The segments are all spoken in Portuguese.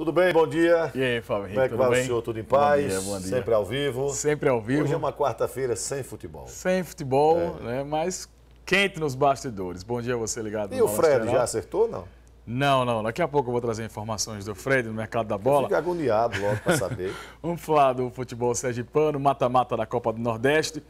Tudo bem? Bom dia. E aí, Fábio Como é que vai bem? o senhor? Tudo em paz? Bom dia, bom dia. Sempre ao vivo. Sempre ao vivo. Hoje é uma quarta-feira sem futebol. Sem futebol, é. né? Mas quente nos bastidores. Bom dia você ligado. E o Fred já acertou não? Não, não. Daqui a pouco eu vou trazer informações do Fred no mercado da bola. Fica agoniado logo para saber. Vamos falar do futebol sergipano, mata-mata da Copa do Nordeste.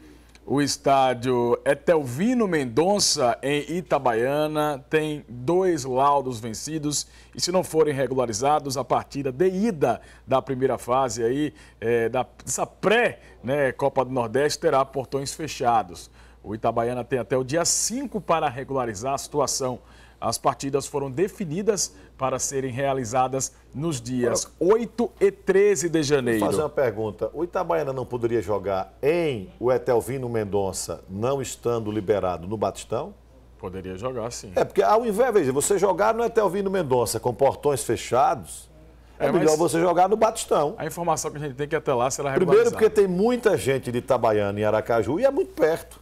O estádio Etelvino Mendonça, em Itabaiana, tem dois laudos vencidos e se não forem regularizados, a partida de ida da primeira fase aí, é, da, dessa pré-Copa né, do Nordeste terá portões fechados. O Itabaiana tem até o dia 5 para regularizar a situação. As partidas foram definidas para serem realizadas nos dias 8 e 13 de janeiro. Vou fazer uma pergunta. O Itabaiana não poderia jogar em o Etelvino Mendonça, não estando liberado no Batistão? Poderia jogar, sim. É, porque ao invés de você jogar no Etelvino Mendonça com portões fechados, é, é melhor você jogar no Batistão. A informação que a gente tem é que até lá será Primeiro porque tem muita gente de Itabaiana e Aracaju e é muito perto.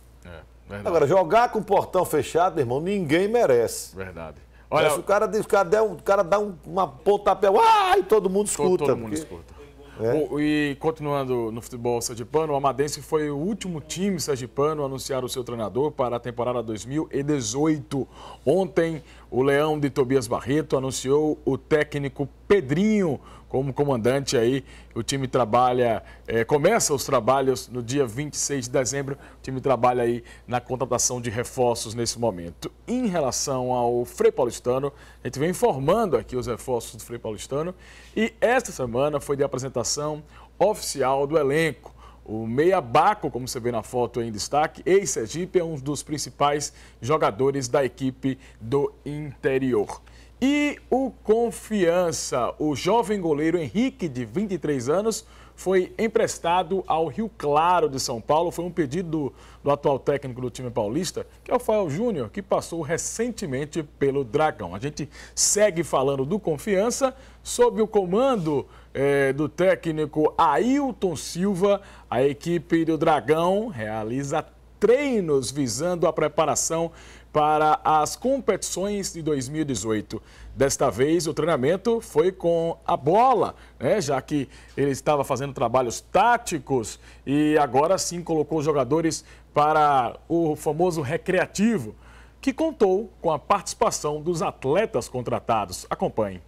Verdade. Agora, jogar com o portão fechado, irmão, ninguém merece. Verdade. Olha, o cara, o cara, der um, o cara dá um, uma pontapé, ai, todo mundo escuta. Todo, mundo porque... escuta. É. O, e continuando no futebol sergipano, o Amadense foi o último time sergipano a anunciar o seu treinador para a temporada 2018. Ontem, o Leão de Tobias Barreto anunciou o técnico Pedrinho como comandante aí. O time trabalha, é, começa os trabalhos no dia 26 de dezembro. O time trabalha aí na contratação de reforços nesse momento. Em relação ao Frei Paulistano, a gente vem informando aqui os reforços do Frei Paulistano e esta semana foi de apresentação oficial do elenco. O meia Baco, como você vê na foto em destaque, ex-Sergipe é um dos principais jogadores da equipe do interior. E o Confiança, o jovem goleiro Henrique, de 23 anos, foi emprestado ao Rio Claro de São Paulo. Foi um pedido do, do atual técnico do time paulista, que é o Fael Júnior, que passou recentemente pelo Dragão. A gente segue falando do Confiança, sob o comando eh, do técnico Ailton Silva, a equipe do Dragão realiza treinos visando a preparação para as competições de 2018. Desta vez, o treinamento foi com a bola, né? já que ele estava fazendo trabalhos táticos e agora sim colocou os jogadores para o famoso recreativo, que contou com a participação dos atletas contratados. Acompanhe.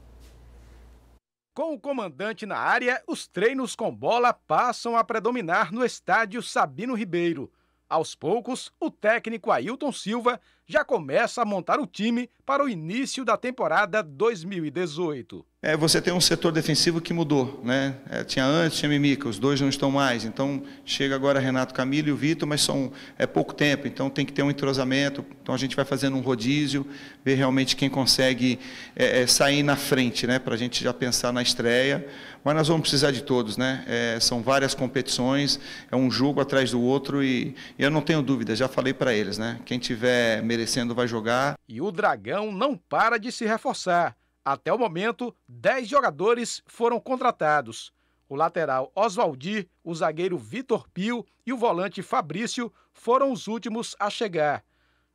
Com o comandante na área, os treinos com bola passam a predominar no estádio Sabino Ribeiro. Aos poucos, o técnico Ailton Silva já começa a montar o time para o início da temporada 2018. É, você tem um setor defensivo que mudou, né? É, tinha antes, tinha Mimica, os dois não estão mais. Então chega agora Renato Camilo e o Vitor, mas são é pouco tempo, então tem que ter um entrosamento. Então a gente vai fazendo um rodízio, ver realmente quem consegue é, é, sair na frente, né? Para a gente já pensar na estreia. Mas nós vamos precisar de todos, né? É, são várias competições, é um jogo atrás do outro e, e eu não tenho dúvida, já falei para eles, né? Quem tiver merecido oferecendo vai jogar. E o Dragão não para de se reforçar. Até o momento, 10 jogadores foram contratados. O lateral Oswaldi, o zagueiro Vitor Pio e o volante Fabrício foram os últimos a chegar.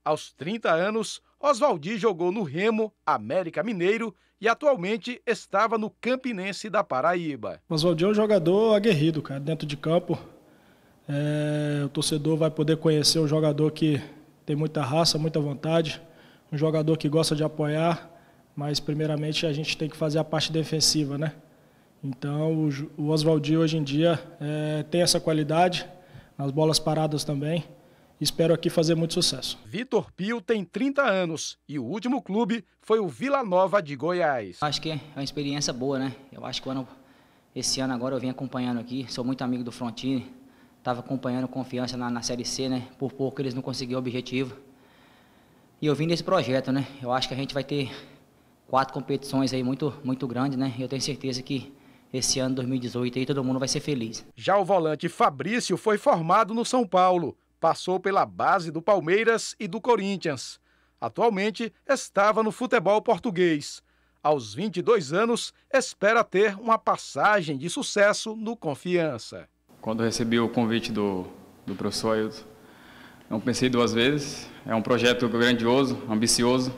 Aos 30 anos, Oswaldi jogou no Remo, América Mineiro e atualmente estava no Campinense da Paraíba. Oswaldi é um jogador aguerrido, cara, dentro de campo. É, o torcedor vai poder conhecer um jogador que tem muita raça, muita vontade, um jogador que gosta de apoiar, mas primeiramente a gente tem que fazer a parte defensiva, né? Então o Oswaldinho hoje em dia é, tem essa qualidade, nas bolas paradas também. Espero aqui fazer muito sucesso. Vitor Pio tem 30 anos e o último clube foi o Vila Nova de Goiás. Acho que é uma experiência boa, né? Eu acho que quando, esse ano agora eu venho acompanhando aqui, sou muito amigo do Frontini, estava acompanhando confiança na, na Série C, né? Por pouco eles não conseguiram o objetivo. E eu vim desse projeto, né? Eu acho que a gente vai ter quatro competições aí muito, muito grandes, né? Eu tenho certeza que esse ano 2018 aí todo mundo vai ser feliz. Já o volante Fabrício foi formado no São Paulo, passou pela base do Palmeiras e do Corinthians. Atualmente estava no futebol português. Aos 22 anos, espera ter uma passagem de sucesso no Confiança. Quando recebi o convite do, do professor Ailton, não pensei duas vezes. É um projeto grandioso, ambicioso,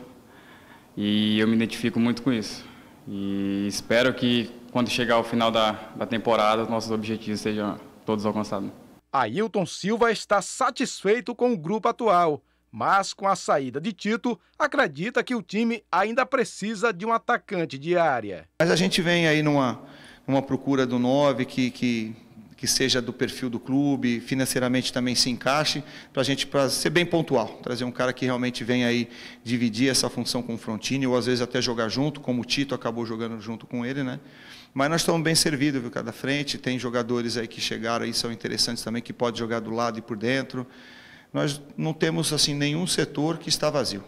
e eu me identifico muito com isso. E espero que quando chegar ao final da, da temporada, nossos objetivos sejam todos alcançados. Ailton Silva está satisfeito com o grupo atual, mas com a saída de Tito, acredita que o time ainda precisa de um atacante de área. Mas a gente vem aí numa, numa procura do 9 que, que que seja do perfil do clube, financeiramente também se encaixe, para a gente pra ser bem pontual, trazer um cara que realmente venha aí dividir essa função com o Frontini, ou às vezes até jogar junto, como o Tito acabou jogando junto com ele, né? Mas nós estamos bem servidos, viu, cada frente, tem jogadores aí que chegaram e são interessantes também, que pode jogar do lado e por dentro. Nós não temos, assim, nenhum setor que está vazio.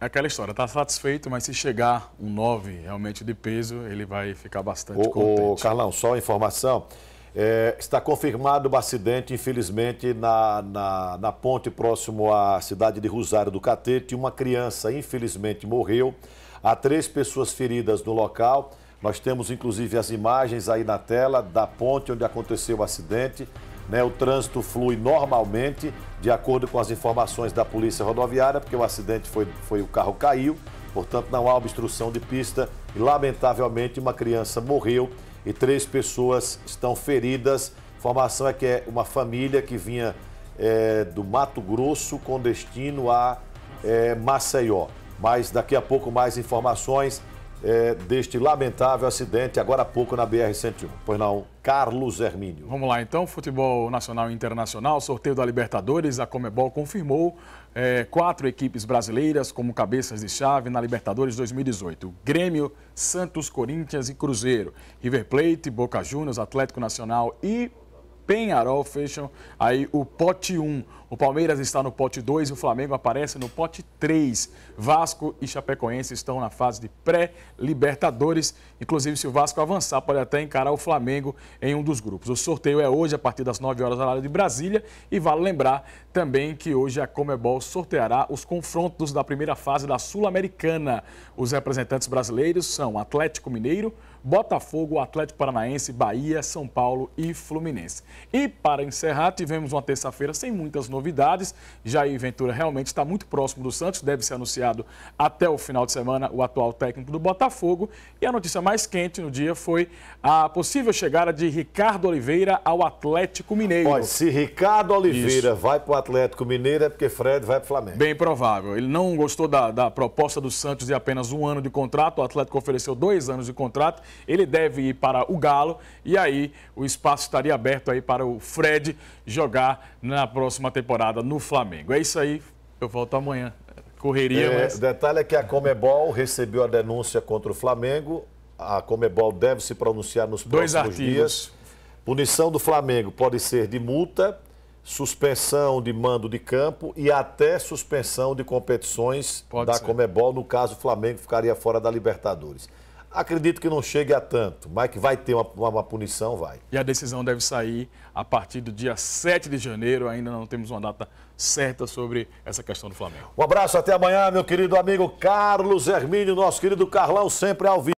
É aquela história, está satisfeito, mas se chegar um 9 realmente de peso, ele vai ficar bastante o, contente. O Carlão, só informação. É, está confirmado um acidente, infelizmente, na, na, na, ponte próximo à cidade de Rosário do Catete. Uma criança, infelizmente, morreu. Há três pessoas feridas no local. Nós temos, inclusive, as imagens aí na tela da ponte onde aconteceu o acidente. Né? O trânsito flui normalmente, de acordo com as informações da Polícia Rodoviária, porque o acidente foi, foi o carro caiu, portanto, não há obstrução de pista e, lamentavelmente, uma criança morreu e três pessoas estão feridas. A informação é que é uma família que vinha é, do Mato Grosso com destino a é, Maceió. Mas daqui a pouco mais informações é, deste lamentável acidente agora há pouco na BR-101. Pois não, Carlos Hermínio. Vamos lá então, futebol nacional e internacional, sorteio da Libertadores, a Comebol confirmou é, quatro equipes brasileiras como cabeças de chave na Libertadores 2018. Grêmio, Santos, Corinthians e Cruzeiro. River Plate, Boca Juniors, Atlético Nacional e Penharol fecham aí o pote 1. O Palmeiras está no pote 2 e o Flamengo aparece no pote 3. Vasco e Chapecoense estão na fase de pré-Libertadores. Inclusive, se o Vasco avançar, pode até encarar o Flamengo em um dos grupos. O sorteio é hoje, a partir das 9 horas, área de Brasília. E vale lembrar também que hoje a Comebol sorteará os confrontos da primeira fase da Sul-Americana. Os representantes brasileiros são Atlético Mineiro, Botafogo, Atlético Paranaense, Bahia, São Paulo e Fluminense. E para encerrar, tivemos uma terça-feira sem muitas novidades. Jair Ventura realmente está muito próximo do Santos, deve ser anunciado até o final de semana o atual técnico do Botafogo. E a notícia mais quente no dia foi a possível chegada de Ricardo Oliveira ao Atlético Mineiro. Olha, se Ricardo Oliveira Isso. vai para o Atlético Mineiro é porque Fred vai para o Flamengo. Bem provável. Ele não gostou da, da proposta do Santos de apenas um ano de contrato. O Atlético ofereceu dois anos de contrato ele deve ir para o Galo e aí o espaço estaria aberto aí para o Fred jogar na próxima temporada no Flamengo. É isso aí, eu volto amanhã. Correria, é, mas... O detalhe é que a Comebol recebeu a denúncia contra o Flamengo, a Comebol deve se pronunciar nos Dois próximos artigos. dias. Punição do Flamengo pode ser de multa, suspensão de mando de campo e até suspensão de competições pode da ser. Comebol. No caso, o Flamengo ficaria fora da Libertadores. Acredito que não chegue a tanto, mas que vai ter uma, uma, uma, punição, vai. E a decisão deve sair a partir do dia 7 de janeiro, ainda não temos uma data certa sobre essa questão do Flamengo. Um abraço, até amanhã, meu querido amigo Carlos Hermínio, nosso querido Carlão, sempre ao vivo.